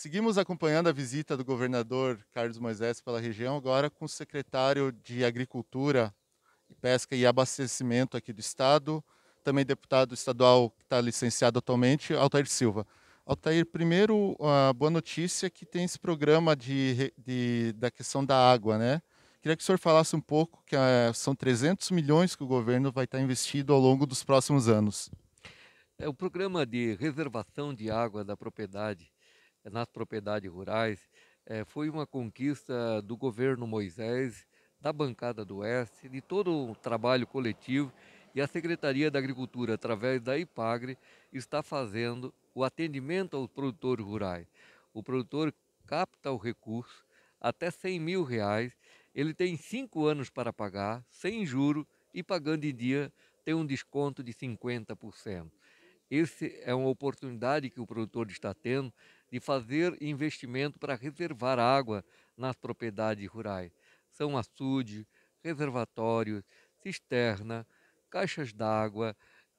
Seguimos acompanhando a visita do governador Carlos Moisés pela região, agora com o secretário de Agricultura, Pesca e Abastecimento aqui do Estado, também deputado estadual que está licenciado atualmente, Altair Silva. Altair, primeiro, a boa notícia é que tem esse programa de, de, da questão da água, né? Queria que o senhor falasse um pouco, que eh, são 300 milhões que o governo vai estar investido ao longo dos próximos anos. É o programa de reservação de água da propriedade eh, nas propriedades rurais, é, foi uma conquista do governo Moisés, da bancada do Oeste, de todo o trabalho coletivo e a Secretaria da Agricultura, através da IPAGRE, está fazendo o atendimento aos produtores rurais. O produtor capta o recurso até 100 mil reais, ele tem cinco anos para pagar, sem juro e pagando em dia tem um desconto de 50%. Esse é uma oportunidade que o produtor está tendo de fazer investimento para reservar água nas propriedades rurais. São açude, reservatórios, cisterna, caixas d'água,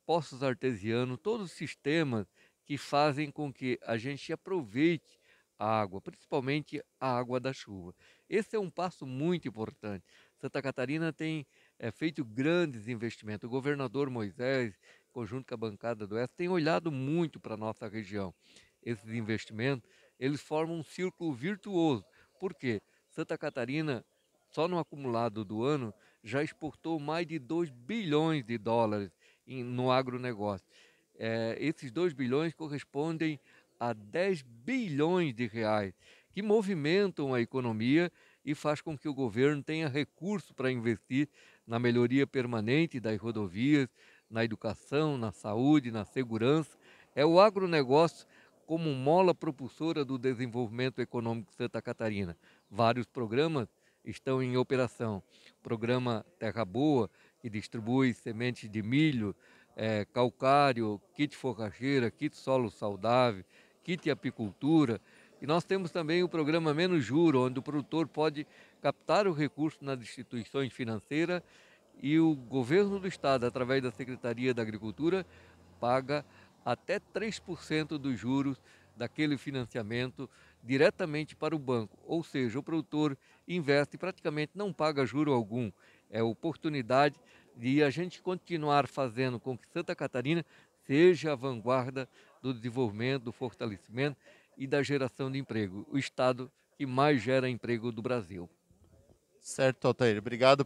poços artesianos, todos os sistemas que fazem com que a gente aproveite a água, principalmente a água da chuva. Esse é um passo muito importante. Santa Catarina tem é, feito grandes investimentos. O governador Moisés conjunto com a bancada do Oeste, tem olhado muito para a nossa região. Esses investimentos, eles formam um círculo virtuoso. Por quê? Santa Catarina, só no acumulado do ano, já exportou mais de 2 bilhões de dólares em, no agronegócio. É, esses 2 bilhões correspondem a 10 bilhões de reais, que movimentam a economia e faz com que o governo tenha recurso para investir na melhoria permanente das rodovias, na educação, na saúde, na segurança. É o agronegócio como mola propulsora do desenvolvimento econômico de Santa Catarina. Vários programas estão em operação. O programa Terra Boa, que distribui sementes de milho, é, calcário, kit forrageira, kit solo saudável, kit apicultura. E nós temos também o programa Menos Juro, onde o produtor pode captar o recurso nas instituições financeiras e o governo do estado, através da Secretaria da Agricultura, paga até 3% dos juros daquele financiamento diretamente para o banco. Ou seja, o produtor investe e praticamente não paga juro algum. É oportunidade de a gente continuar fazendo com que Santa Catarina seja a vanguarda do desenvolvimento, do fortalecimento e da geração de emprego. O estado que mais gera emprego do Brasil. Certo, Altair. Obrigado.